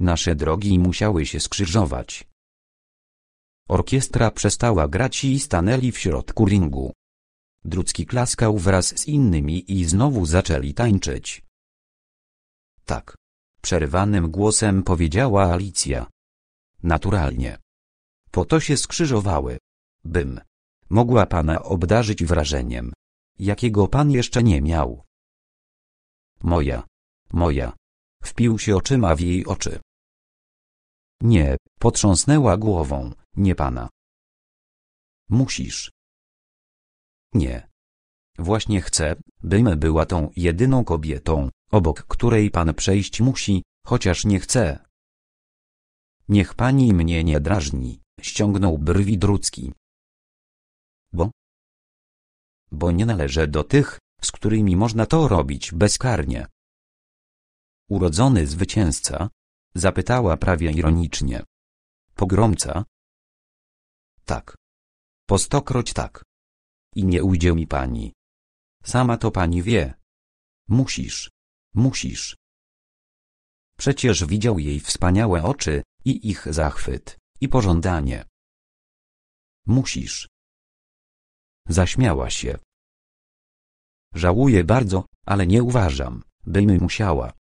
Nasze drogi musiały się skrzyżować. Orkiestra przestała grać i stanęli w środku ringu. Drucki klaskał wraz z innymi i znowu zaczęli tańczyć. Tak. Przerwanym głosem powiedziała Alicja. Naturalnie. Po to się skrzyżowały. Bym. Mogła pana obdarzyć wrażeniem, jakiego pan jeszcze nie miał. Moja. Moja. Wpił się oczyma w jej oczy. Nie, potrząsnęła głową, nie pana. Musisz. Nie. Właśnie chcę, bym była tą jedyną kobietą, obok której pan przejść musi, chociaż nie chce. Niech pani mnie nie drażni, ściągnął brwi Drucki. Bo? Bo nie należę do tych, z którymi można to robić bezkarnie urodzony zwycięzca? Zapytała prawie ironicznie. Pogromca? Tak. Po stokroć tak. I nie ujdzie mi pani. Sama to pani wie. Musisz. Musisz. Przecież widział jej wspaniałe oczy, i ich zachwyt, i pożądanie. Musisz. Zaśmiała się. Żałuję bardzo, ale nie uważam, bym musiała.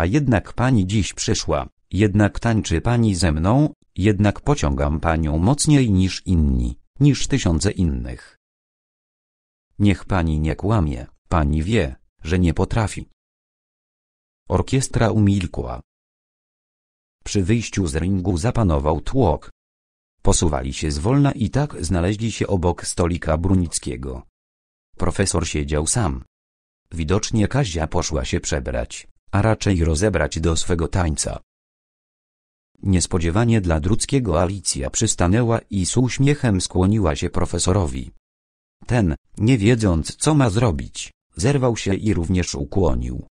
A jednak pani dziś przyszła, jednak tańczy pani ze mną, jednak pociągam panią mocniej niż inni, niż tysiące innych. Niech pani nie kłamie, pani wie, że nie potrafi. Orkiestra umilkła. Przy wyjściu z ringu zapanował tłok. Posuwali się zwolna i tak znaleźli się obok stolika Brunickiego. Profesor siedział sam. Widocznie Kazia poszła się przebrać, a raczej rozebrać do swego tańca. Niespodziewanie dla Druckiego Alicja przystanęła i z uśmiechem skłoniła się profesorowi. Ten, nie wiedząc co ma zrobić, zerwał się i również ukłonił.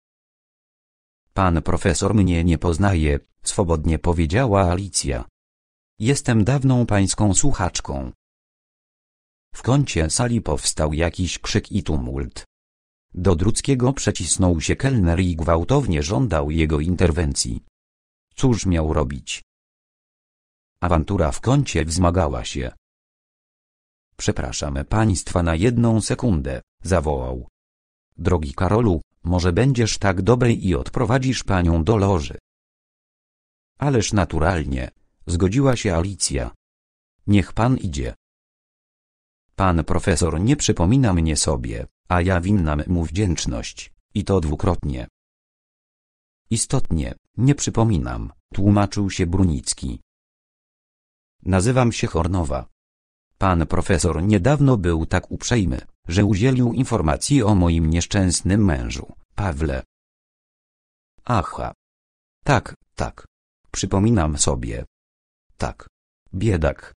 Pan profesor mnie nie poznaje, swobodnie powiedziała Alicja. Jestem dawną pańską słuchaczką. W kącie sali powstał jakiś krzyk i tumult. Do Druckiego przecisnął się kelner i gwałtownie żądał jego interwencji. Cóż miał robić? Awantura w kącie wzmagała się. Przepraszam państwa na jedną sekundę, zawołał. Drogi Karolu, może będziesz tak dobry i odprowadzisz panią do loży. Ależ naturalnie, zgodziła się Alicja. Niech pan idzie. Pan profesor nie przypomina mnie sobie, a ja winnam mu wdzięczność, i to dwukrotnie. Istotnie, nie przypominam, tłumaczył się Brunicki. Nazywam się Hornowa. Pan profesor niedawno był tak uprzejmy, że udzielił informacji o moim nieszczęsnym mężu, Pawle. Aha. Tak, tak. Przypominam sobie. Tak. Biedak.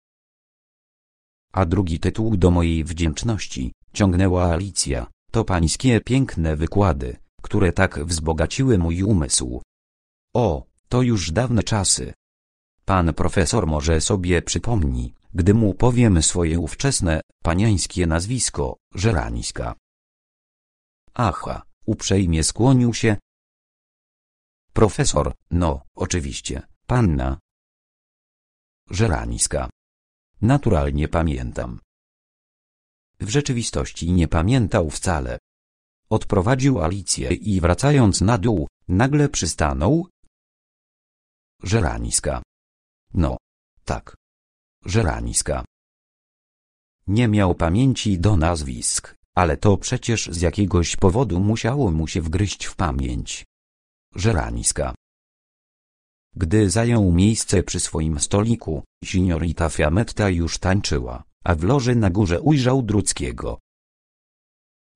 A drugi tytuł do mojej wdzięczności ciągnęła Alicja, to pańskie piękne wykłady, które tak wzbogaciły mój umysł. O, to już dawne czasy. Pan profesor może sobie przypomni, gdy mu powiem swoje ówczesne, paniańskie nazwisko, Żerańska. Aha, uprzejmie skłonił się. Profesor, no, oczywiście, panna. Żerańska. Naturalnie pamiętam. W rzeczywistości nie pamiętał wcale. Odprowadził Alicję i wracając na dół, nagle przystanął. Żeraniska. No. Tak. Żeraniska. Nie miał pamięci do nazwisk, ale to przecież z jakiegoś powodu musiało mu się wgryźć w pamięć. Żeraniska. Gdy zajął miejsce przy swoim stoliku, signorita Fiametta już tańczyła a w loży na górze ujrzał Druckiego.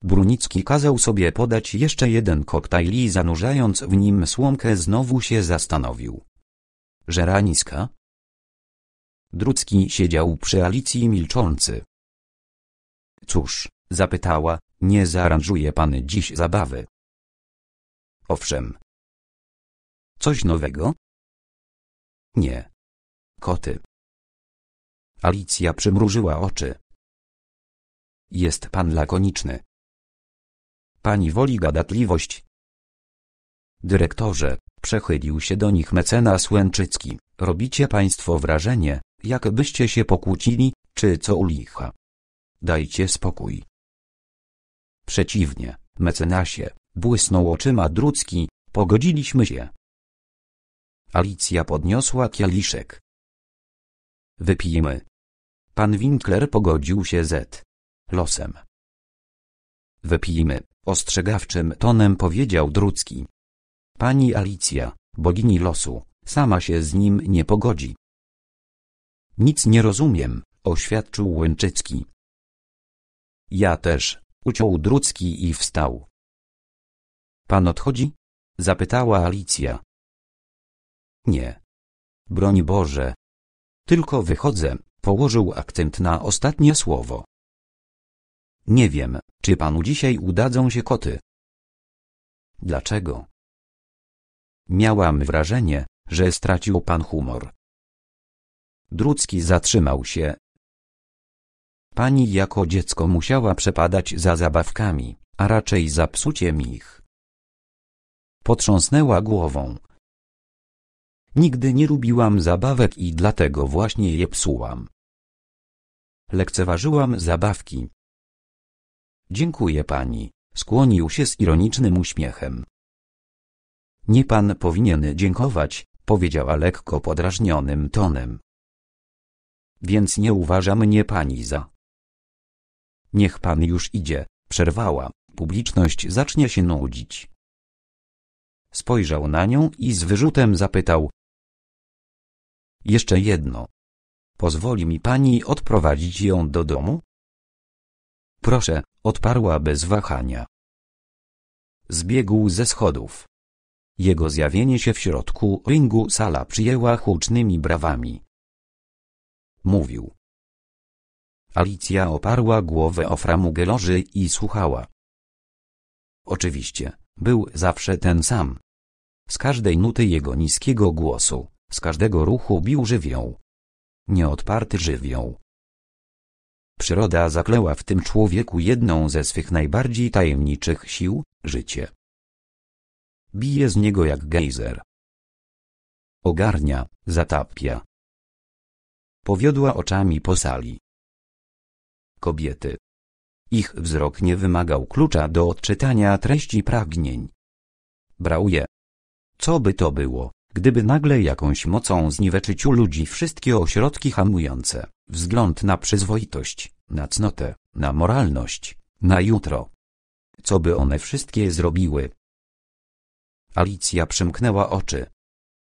Brunicki kazał sobie podać jeszcze jeden koktajl i zanurzając w nim słomkę znowu się zastanowił. Żeraniska? Drucki siedział przy Alicji milczący. Cóż, zapytała, nie zaaranżuje pan dziś zabawy? Owszem. Coś nowego? Nie. Koty. Alicja przymrużyła oczy. Jest pan lakoniczny. Pani woli gadatliwość. Dyrektorze, przechylił się do nich mecenas Łęczycki, robicie państwo wrażenie, jakbyście się pokłócili, czy co u licha. Dajcie spokój. Przeciwnie, mecenasie, błysnął oczyma Drucki, pogodziliśmy się. Alicja podniosła kieliszek. Wypijmy. Pan Winkler pogodził się z losem. Wypijmy, ostrzegawczym tonem powiedział Drucki. Pani Alicja, bogini losu, sama się z nim nie pogodzi. Nic nie rozumiem, oświadczył Łęczycki. Ja też, uciął Drucki i wstał. Pan odchodzi? zapytała Alicja. Nie. Broń Boże, tylko wychodzę, położył akcent na ostatnie słowo. Nie wiem, czy panu dzisiaj udadzą się koty. Dlaczego? Miałam wrażenie, że stracił pan humor. Drucki zatrzymał się. Pani jako dziecko musiała przepadać za zabawkami, a raczej za psuciem ich. Potrząsnęła głową. Nigdy nie lubiłam zabawek i dlatego właśnie je psułam. Lekceważyłam zabawki. Dziękuję pani, skłonił się z ironicznym uśmiechem. Nie pan powinien dziękować, powiedziała lekko podrażnionym tonem. Więc nie uważa mnie pani za. Niech pan już idzie, przerwała, publiczność zacznie się nudzić. Spojrzał na nią i z wyrzutem zapytał, jeszcze jedno. Pozwoli mi pani odprowadzić ją do domu? Proszę, odparła bez wahania. Zbiegł ze schodów. Jego zjawienie się w środku ringu sala przyjęła hucznymi brawami. Mówił. Alicja oparła głowę o framugę loży i słuchała. Oczywiście, był zawsze ten sam. Z każdej nuty jego niskiego głosu z każdego ruchu bił żywioł. Nieodparty żywioł. Przyroda zakleła w tym człowieku jedną ze swych najbardziej tajemniczych sił życie. Bije z niego jak gejzer. Ogarnia, zatapia. Powiodła oczami po sali. Kobiety. Ich wzrok nie wymagał klucza do odczytania treści pragnień. Brał je. Co by to było? gdyby nagle jakąś mocą zniweczyć u ludzi wszystkie ośrodki hamujące, wzgląd na przyzwoitość, na cnotę, na moralność, na jutro. Co by one wszystkie zrobiły? Alicja przymknęła oczy.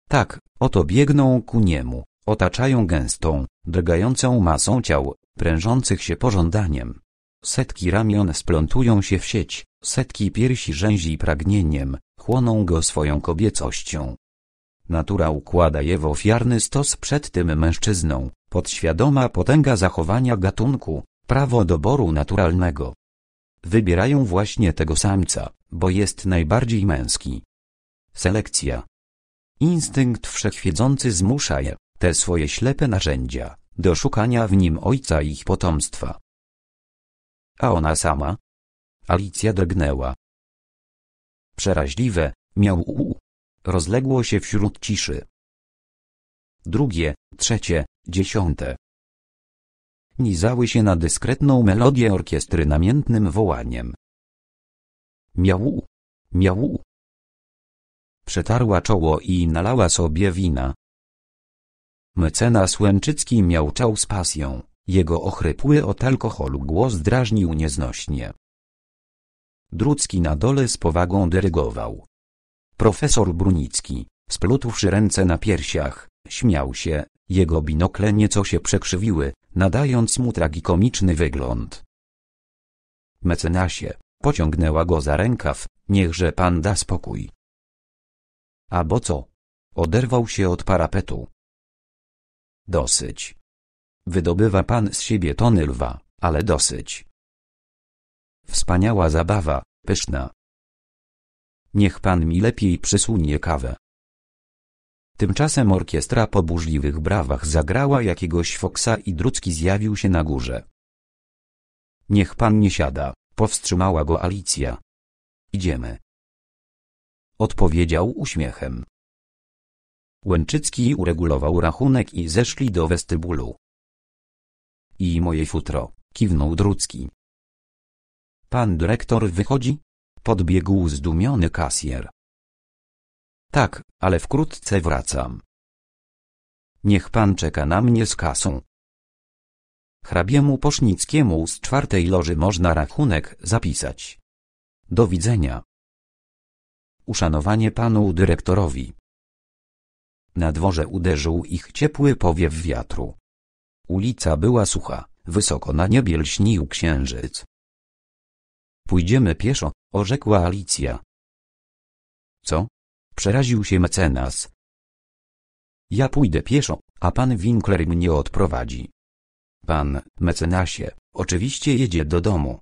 Tak, oto biegną ku niemu, otaczają gęstą, drgającą masą ciał, prężących się pożądaniem. Setki ramion splątują się w sieć, setki piersi rzęzi pragnieniem, chłoną go swoją kobiecością, Natura układa je w ofiarny stos przed tym mężczyzną, podświadoma potęga zachowania gatunku, prawo doboru naturalnego. Wybierają właśnie tego samca, bo jest najbardziej męski. Selekcja. Instynkt wszechwiedzący zmusza je, te swoje ślepe narzędzia, do szukania w nim ojca ich potomstwa. A ona sama? Alicja drgnęła. Przeraźliwe, miał u rozległo się wśród ciszy. Drugie, trzecie, dziesiąte. Nizały się na dyskretną melodię orkiestry namiętnym wołaniem. Miału, miału. Przetarła czoło i nalała sobie wina. Mecenas Łęczycki miałczał z pasją, jego ochrypły od alkoholu głos drażnił nieznośnie. Drucki na dole z powagą dyrygował, Profesor Brunicki, splutłszy ręce na piersiach, śmiał się, jego binokle nieco się przekrzywiły, nadając mu tragikomiczny wygląd. Mecenasie, pociągnęła go za rękaw, niechże pan da spokój. A bo co? Oderwał się od parapetu. Dosyć. Wydobywa pan z siebie tony lwa, ale dosyć. Wspaniała zabawa, pyszna, Niech pan mi lepiej przysunie kawę. Tymczasem orkiestra po burzliwych brawach zagrała jakiegoś foksa i Drucki zjawił się na górze. Niech pan nie siada, powstrzymała go Alicja. Idziemy. Odpowiedział uśmiechem. Łęczycki uregulował rachunek i zeszli do westybulu. I moje futro, kiwnął Drucki. Pan dyrektor wychodzi? Podbiegł zdumiony kasjer. Tak, ale wkrótce wracam. Niech pan czeka na mnie z kasą. Hrabiemu Posznickiemu z czwartej loży można rachunek zapisać. Do widzenia. Uszanowanie panu dyrektorowi. Na dworze uderzył ich ciepły powiew wiatru. Ulica była sucha, wysoko na niebie lśnił księżyc. Pójdziemy pieszo, orzekła Alicja. Co? Przeraził się mecenas. Ja pójdę pieszo, a pan Winkler mnie odprowadzi. Pan, mecenasie, oczywiście jedzie do domu.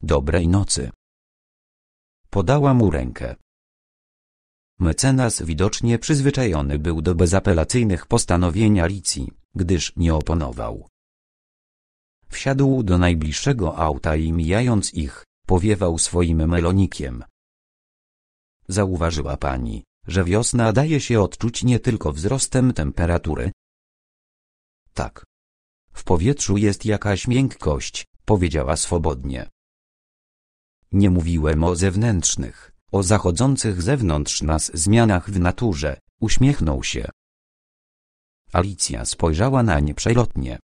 Dobrej nocy. Podała mu rękę. Mecenas widocznie przyzwyczajony był do bezapelacyjnych postanowień Alicji, gdyż nie oponował. Wsiadł do najbliższego auta i mijając ich, powiewał swoim melonikiem. Zauważyła pani, że wiosna daje się odczuć nie tylko wzrostem temperatury? Tak. W powietrzu jest jakaś miękkość, powiedziała swobodnie. Nie mówiłem o zewnętrznych, o zachodzących zewnątrz nas zmianach w naturze, uśmiechnął się. Alicja spojrzała na nie przelotnie.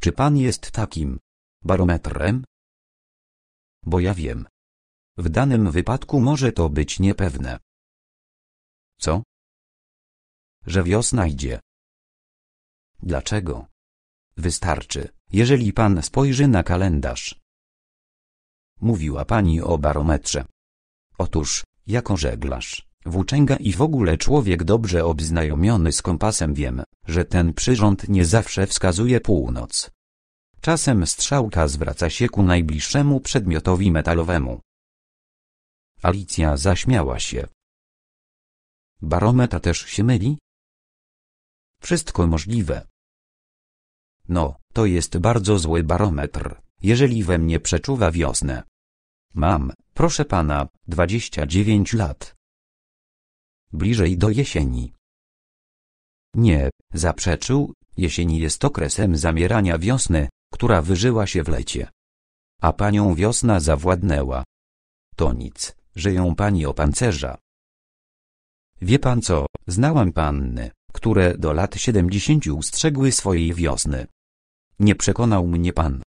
Czy pan jest takim barometrem? bo ja wiem. W danym wypadku może to być niepewne. Co? Że wiosna idzie. Dlaczego? Wystarczy, jeżeli pan spojrzy na kalendarz. Mówiła pani o barometrze. Otóż, jako żeglarz, włóczęga i w ogóle człowiek dobrze obznajomiony z kompasem wiem, że ten przyrząd nie zawsze wskazuje północ, Czasem strzałka zwraca się ku najbliższemu przedmiotowi metalowemu. Alicja zaśmiała się. Barometa też się myli? Wszystko możliwe. No, to jest bardzo zły barometr, jeżeli we mnie przeczuwa wiosnę. Mam, proszę pana, 29 lat. Bliżej do jesieni. Nie, zaprzeczył, jesień jest okresem zamierania wiosny, która wyżyła się w lecie. A panią wiosna zawładnęła. To nic, że ją pani opancerza. Wie pan co, znałam panny, które do lat siedemdziesięciu ustrzegły swojej wiosny. Nie przekonał mnie pan.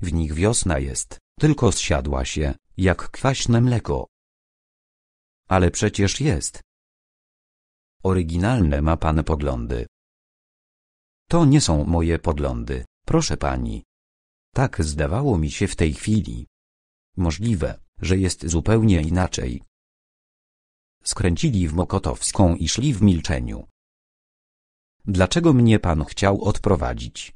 W nich wiosna jest, tylko zsiadła się, jak kwaśne mleko. Ale przecież jest. Oryginalne ma pan poglądy. To nie są moje poglądy. Proszę pani. Tak zdawało mi się w tej chwili. Możliwe, że jest zupełnie inaczej. Skręcili w Mokotowską i szli w milczeniu. Dlaczego mnie pan chciał odprowadzić?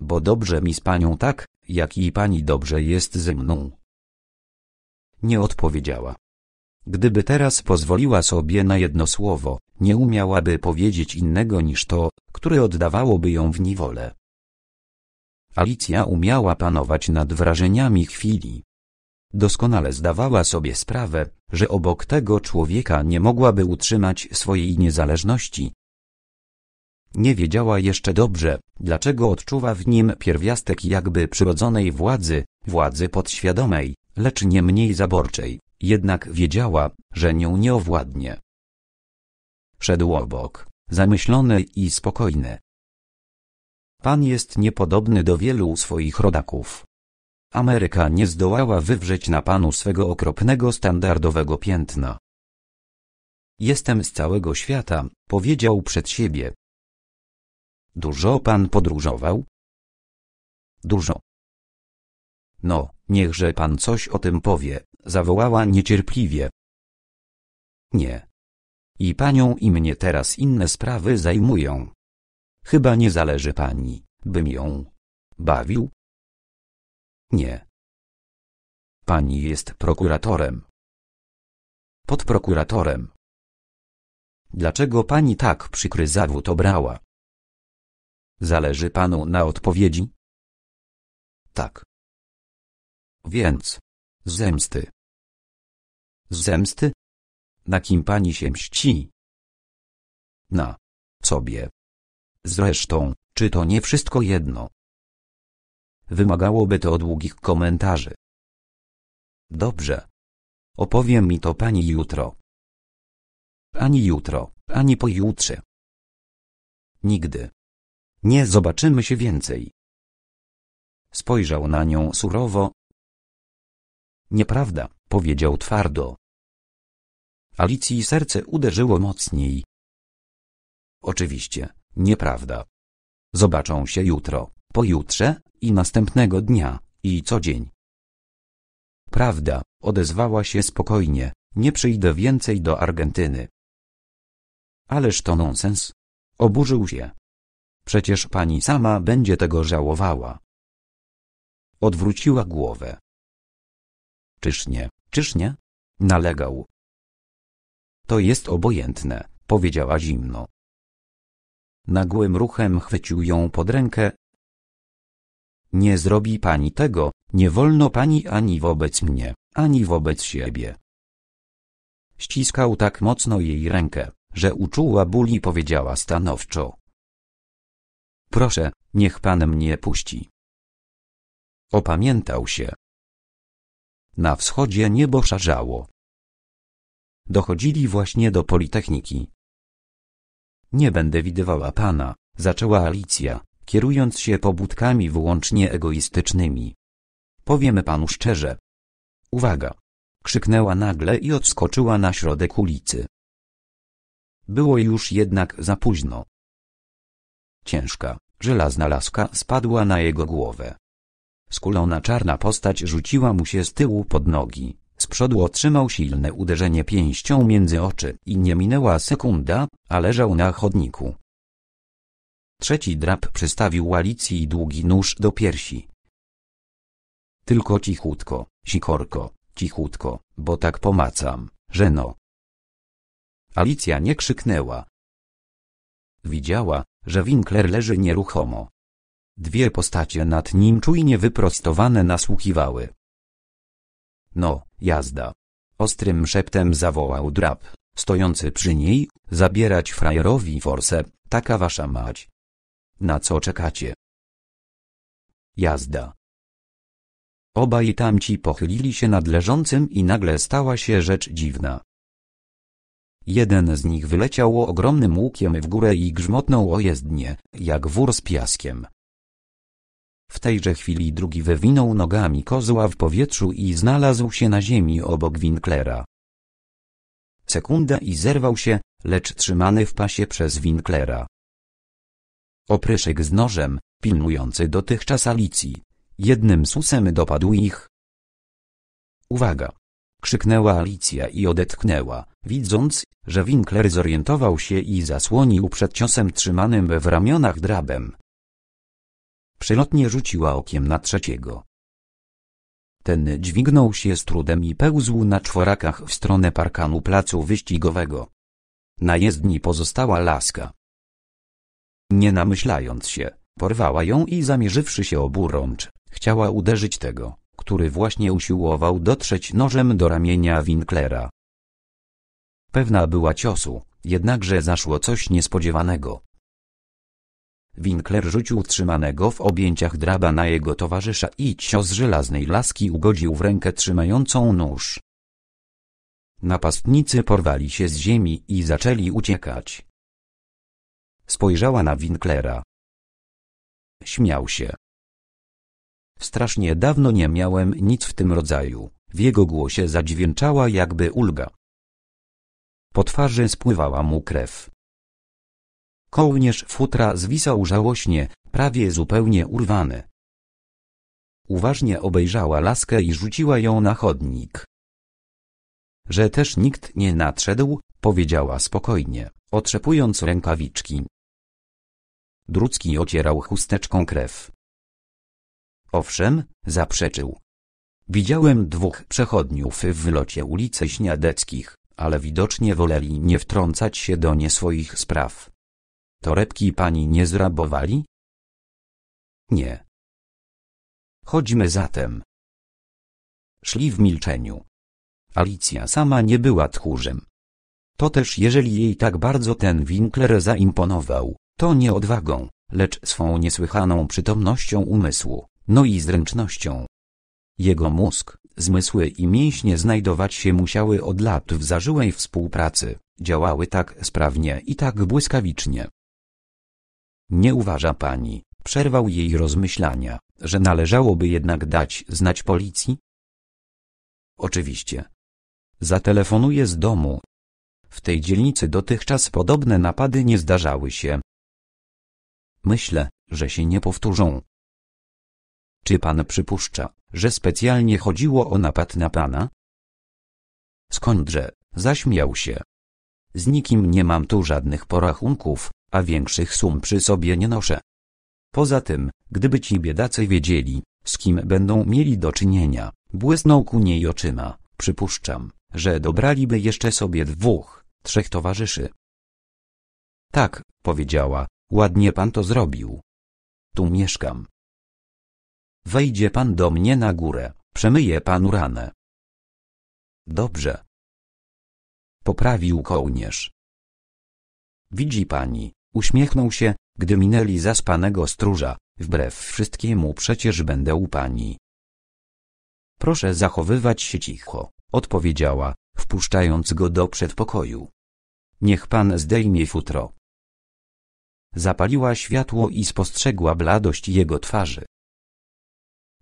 Bo dobrze mi z panią tak, jak i pani dobrze jest ze mną. Nie odpowiedziała. Gdyby teraz pozwoliła sobie na jedno słowo, nie umiałaby powiedzieć innego niż to, które oddawałoby ją w niewolę. Alicja umiała panować nad wrażeniami chwili. Doskonale zdawała sobie sprawę, że obok tego człowieka nie mogłaby utrzymać swojej niezależności. Nie wiedziała jeszcze dobrze, dlaczego odczuwa w nim pierwiastek jakby przyrodzonej władzy, władzy podświadomej, lecz nie mniej zaborczej, jednak wiedziała, że nią nie owładnie. Szedł obok, zamyślony i spokojny, Pan jest niepodobny do wielu swoich rodaków. Ameryka nie zdołała wywrzeć na panu swego okropnego standardowego piętna. Jestem z całego świata, powiedział przed siebie. Dużo pan podróżował? Dużo. No, niechże pan coś o tym powie, zawołała niecierpliwie. Nie. I panią i mnie teraz inne sprawy zajmują. Chyba nie zależy pani, bym ją bawił? Nie. Pani jest prokuratorem. Podprokuratorem. Dlaczego pani tak przykry zawód obrała? Zależy panu na odpowiedzi? Tak. Więc. Zemsty. Zemsty? Na kim pani się mści? Na. Sobie. Zresztą, czy to nie wszystko jedno? Wymagałoby to długich komentarzy. Dobrze. Opowiem mi to pani jutro. Ani jutro, ani pojutrze. Nigdy. Nie zobaczymy się więcej. Spojrzał na nią surowo. Nieprawda, powiedział twardo. Alicji serce uderzyło mocniej. Oczywiście, Nieprawda. Zobaczą się jutro, pojutrze i następnego dnia, i co dzień. Prawda, odezwała się spokojnie, nie przyjdę więcej do Argentyny. Ależ to nonsens. Oburzył się. Przecież pani sama będzie tego żałowała. Odwróciła głowę. Czyż nie, czyż nie? Nalegał. To jest obojętne, powiedziała zimno. Nagłym ruchem chwycił ją pod rękę. Nie zrobi pani tego, nie wolno pani ani wobec mnie, ani wobec siebie. Ściskał tak mocno jej rękę, że uczuła ból i powiedziała stanowczo. Proszę, niech pan mnie puści. Opamiętał się. Na wschodzie niebo szarzało. Dochodzili właśnie do Politechniki. Nie będę widywała pana, zaczęła Alicja, kierując się pobudkami wyłącznie egoistycznymi. Powiemy panu szczerze. Uwaga! Krzyknęła nagle i odskoczyła na środek ulicy. Było już jednak za późno. Ciężka, żelazna laska spadła na jego głowę. Skulona czarna postać rzuciła mu się z tyłu pod nogi. Z przodu otrzymał silne uderzenie pięścią między oczy i nie minęła sekunda, a leżał na chodniku. Trzeci drab przystawił Alicji długi nóż do piersi. Tylko cichutko, sikorko, cichutko, bo tak pomacam, że no. Alicja nie krzyknęła. Widziała, że Winkler leży nieruchomo. Dwie postacie nad nim czujnie wyprostowane nasłuchiwały. No, jazda! Ostrym szeptem zawołał drab, stojący przy niej, zabierać frajerowi forsę, taka wasza mać. Na co czekacie? Jazda. Obaj tamci pochylili się nad leżącym i nagle stała się rzecz dziwna. Jeden z nich wyleciał ogromnym łukiem w górę i grzmotnął o jezdnię, jak wór z piaskiem, w tejże chwili drugi wywinął nogami kozła w powietrzu i znalazł się na ziemi obok Winklera. Sekunda i zerwał się, lecz trzymany w pasie przez Winklera. Opryszyk z nożem, pilnujący dotychczas Alicji, jednym susem dopadł ich. Uwaga! krzyknęła Alicja i odetchnęła, widząc, że Winkler zorientował się i zasłonił przed ciosem trzymanym w ramionach drabem, Przelotnie rzuciła okiem na trzeciego. Ten dźwignął się z trudem i pełzł na czworakach w stronę parkanu placu wyścigowego. Na jezdni pozostała laska. Nie namyślając się, porwała ją i zamierzywszy się oburącz, chciała uderzyć tego, który właśnie usiłował dotrzeć nożem do ramienia Winklera. Pewna była ciosu, jednakże zaszło coś niespodziewanego. Winkler rzucił trzymanego w objęciach draba na jego towarzysza i cios żelaznej laski ugodził w rękę trzymającą nóż. Napastnicy porwali się z ziemi i zaczęli uciekać. Spojrzała na Winklera. Śmiał się. Strasznie dawno nie miałem nic w tym rodzaju, w jego głosie zadźwięczała jakby ulga. Po twarzy spływała mu krew. Kołnierz futra zwisał żałośnie, prawie zupełnie urwany. Uważnie obejrzała laskę i rzuciła ją na chodnik. Że też nikt nie nadszedł, powiedziała spokojnie, otrzepując rękawiczki. Drucki ocierał chusteczką krew. Owszem, zaprzeczył. Widziałem dwóch przechodniów w wylocie ulicy Śniadeckich, ale widocznie woleli nie wtrącać się do nie swoich spraw. Torebki pani nie zrabowali? Nie. Chodźmy zatem. Szli w milczeniu. Alicja sama nie była tchórzem. Toteż jeżeli jej tak bardzo ten Winkler zaimponował, to nie odwagą, lecz swą niesłychaną przytomnością umysłu, no i zręcznością. Jego mózg, zmysły i mięśnie znajdować się musiały od lat w zażyłej współpracy, działały tak sprawnie i tak błyskawicznie, nie uważa pani, przerwał jej rozmyślania, że należałoby jednak dać znać policji? Oczywiście. Zatelefonuję z domu. W tej dzielnicy dotychczas podobne napady nie zdarzały się. Myślę, że się nie powtórzą. Czy pan przypuszcza, że specjalnie chodziło o napad na pana? Skądże, zaśmiał się. Z nikim nie mam tu żadnych porachunków, a większych sum przy sobie nie noszę. Poza tym, gdyby ci biedacy wiedzieli, z kim będą mieli do czynienia, błysnął ku niej oczyma, przypuszczam, że dobraliby jeszcze sobie dwóch, trzech towarzyszy. Tak, powiedziała, ładnie pan to zrobił. Tu mieszkam. Wejdzie pan do mnie na górę, przemyje panu ranę. Dobrze. Poprawił kołnierz. Widzi pani, Uśmiechnął się, gdy minęli zaspanego stróża, wbrew wszystkiemu przecież będę u pani. Proszę zachowywać się cicho, odpowiedziała, wpuszczając go do przedpokoju. Niech pan zdejmie futro. Zapaliła światło i spostrzegła bladość jego twarzy.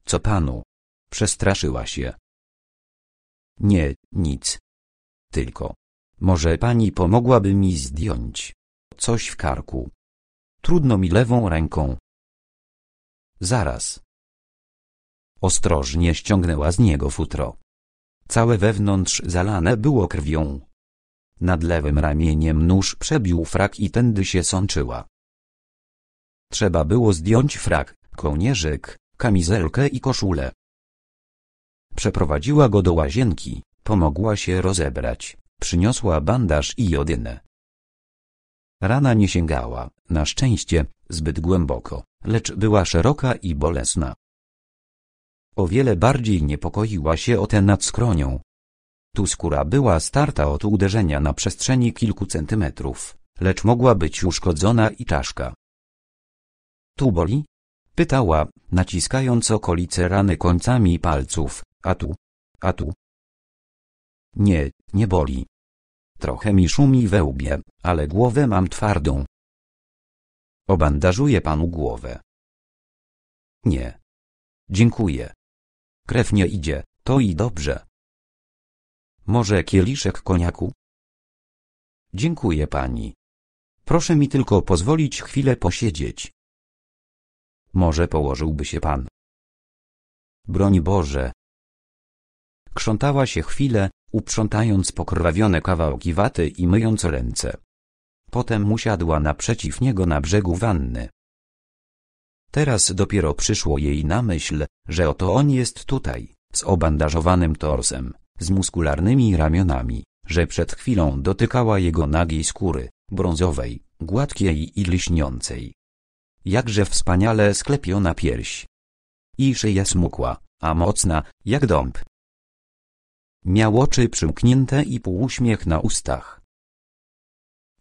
Co panu? Przestraszyła się. Nie, nic. Tylko. Może pani pomogłaby mi zdjąć coś w karku. Trudno mi lewą ręką. Zaraz. Ostrożnie ściągnęła z niego futro. Całe wewnątrz zalane było krwią. Nad lewym ramieniem nóż przebił frak i tędy się sączyła. Trzeba było zdjąć frak, kołnierzyk, kamizelkę i koszulę. Przeprowadziła go do łazienki, pomogła się rozebrać, przyniosła bandaż i jodynę. Rana nie sięgała, na szczęście, zbyt głęboko, lecz była szeroka i bolesna. O wiele bardziej niepokoiła się o tę nad skronią. Tu skóra była starta od uderzenia na przestrzeni kilku centymetrów, lecz mogła być uszkodzona i czaszka. Tu boli? Pytała, naciskając okolice rany końcami palców, a tu, a tu. Nie, nie boli, Trochę mi szumi we łbie, ale głowę mam twardą. Obandażuję panu głowę. Nie. Dziękuję. Krew nie idzie, to i dobrze. Może kieliszek koniaku? Dziękuję pani. Proszę mi tylko pozwolić chwilę posiedzieć. Może położyłby się pan. Broń Boże. Krzątała się chwilę, uprzątając pokrwawione kawałki waty i myjąc ręce. Potem usiadła naprzeciw niego na brzegu wanny. Teraz dopiero przyszło jej na myśl, że oto on jest tutaj, z obandażowanym torsem, z muskularnymi ramionami, że przed chwilą dotykała jego nagiej skóry, brązowej, gładkiej i lśniącej. Jakże wspaniale sklepiona pierś. I szyja smukła, a mocna, jak dąb, Miał oczy przymknięte i półuśmiech na ustach.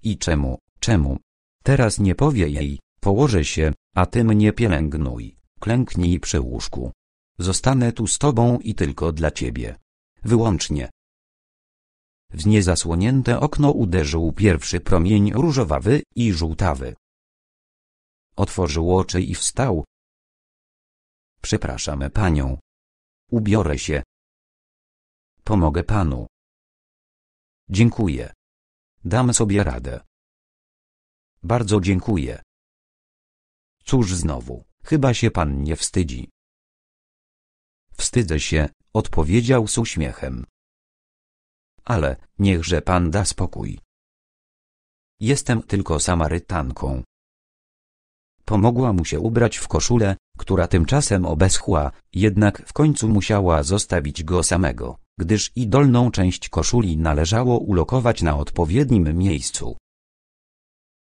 I czemu, czemu? Teraz nie powie jej, położę się, a ty mnie pielęgnuj, klęknij przy łóżku. Zostanę tu z tobą i tylko dla ciebie. Wyłącznie. W niezasłonięte okno uderzył pierwszy promień różowawy i żółtawy. Otworzył oczy i wstał. Przepraszam panią. Ubiorę się, Pomogę panu. Dziękuję. Dam sobie radę. Bardzo dziękuję. Cóż znowu, chyba się pan nie wstydzi. Wstydzę się, odpowiedział z uśmiechem. Ale niechże pan da spokój. Jestem tylko Samarytanką. Pomogła mu się ubrać w koszulę, która tymczasem obeschła, jednak w końcu musiała zostawić go samego, gdyż i dolną część koszuli należało ulokować na odpowiednim miejscu.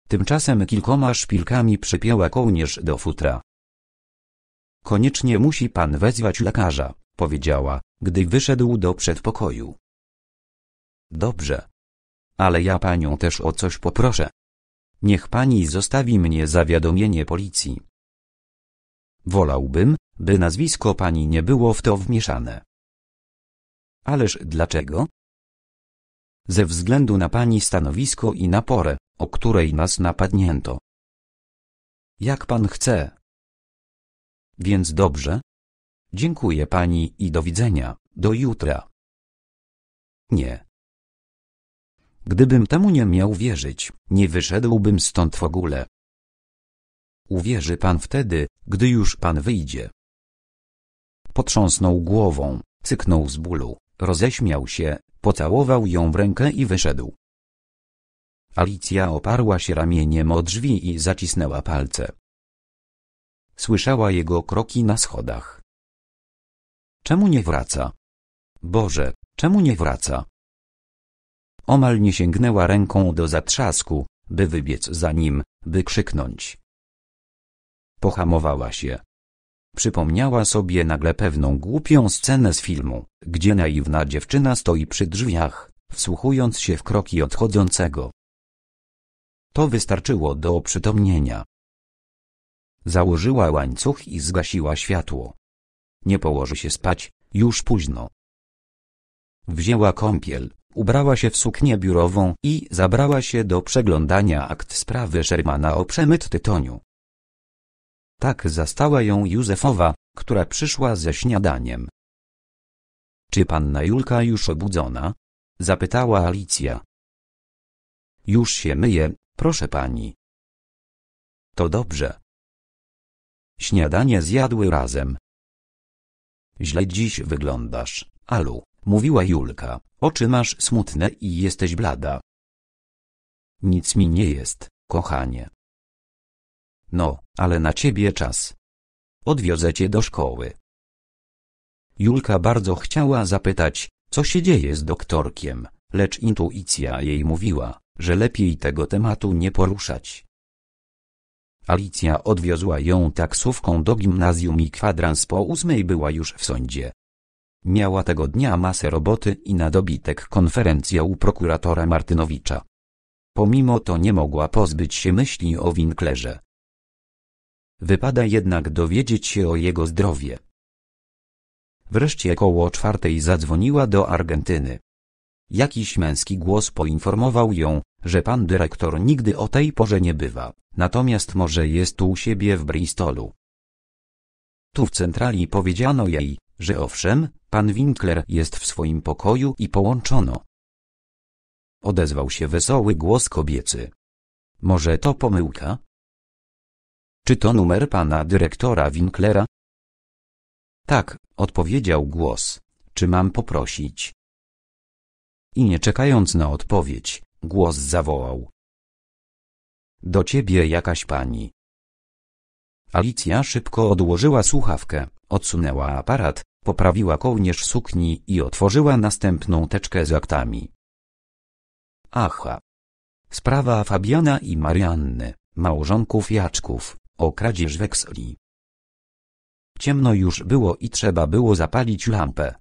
Tymczasem kilkoma szpilkami przypięła kołnierz do futra. Koniecznie musi pan wezwać lekarza, powiedziała, gdy wyszedł do przedpokoju. Dobrze. Ale ja panią też o coś poproszę. Niech pani zostawi mnie zawiadomienie policji. Wolałbym, by nazwisko pani nie było w to wmieszane. Ależ dlaczego? Ze względu na pani stanowisko i na porę, o której nas napadnięto. Jak pan chce. Więc dobrze. Dziękuję pani i do widzenia, do jutra. Nie, Gdybym temu nie miał wierzyć, nie wyszedłbym stąd w ogóle. Uwierzy pan wtedy, gdy już pan wyjdzie. Potrząsnął głową, cyknął z bólu, roześmiał się, pocałował ją w rękę i wyszedł. Alicja oparła się ramieniem o drzwi i zacisnęła palce. Słyszała jego kroki na schodach. Czemu nie wraca? Boże, czemu nie wraca? Omal nie sięgnęła ręką do zatrzasku, by wybiec za nim, by krzyknąć. Pohamowała się. Przypomniała sobie nagle pewną głupią scenę z filmu, gdzie naiwna dziewczyna stoi przy drzwiach, wsłuchując się w kroki odchodzącego. To wystarczyło do oprzytomnienia. Założyła łańcuch i zgasiła światło. Nie położy się spać, już późno. Wzięła kąpiel. Ubrała się w suknię biurową i zabrała się do przeglądania akt sprawy Shermana o przemyt tytoniu. Tak zastała ją Józefowa, która przyszła ze śniadaniem. Czy panna Julka już obudzona? Zapytała Alicja. Już się myje, proszę pani. To dobrze. Śniadanie zjadły razem. Źle dziś wyglądasz, Alu, mówiła Julka. Oczy masz smutne i jesteś blada. Nic mi nie jest, kochanie. No, ale na ciebie czas. Odwiozę cię do szkoły. Julka bardzo chciała zapytać, co się dzieje z doktorkiem, lecz intuicja jej mówiła, że lepiej tego tematu nie poruszać. Alicja odwiozła ją taksówką do gimnazjum i kwadrans po ósmej była już w sądzie. Miała tego dnia masę roboty i na dobitek konferencja u prokuratora Martynowicza. Pomimo to nie mogła pozbyć się myśli o Winklerze. Wypada jednak dowiedzieć się o jego zdrowie. Wreszcie koło czwartej zadzwoniła do Argentyny. Jakiś męski głos poinformował ją, że pan dyrektor nigdy o tej porze nie bywa, natomiast może jest tu u siebie w Bristolu. Tu w centrali powiedziano jej, że owszem, Pan Winkler jest w swoim pokoju i połączono. Odezwał się wesoły głos kobiecy. Może to pomyłka? Czy to numer pana dyrektora Winklera? Tak, odpowiedział głos. Czy mam poprosić? I nie czekając na odpowiedź, głos zawołał. Do ciebie jakaś pani. Alicja szybko odłożyła słuchawkę, odsunęła aparat Poprawiła kołnierz sukni i otworzyła następną teczkę z aktami. Aha. Sprawa Fabiana i Marianny, małżonków Jaczków, o kradzież weksli. Ciemno już było i trzeba było zapalić lampę.